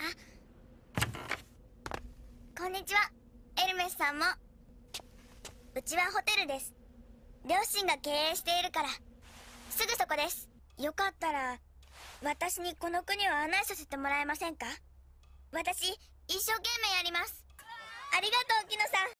あこんにちはエルメスさんもうちはホテルです両親が経営しているからすぐそこですよかったら私にこの国を案内させてもらえませんか私一生懸命やりますありがとうキノさん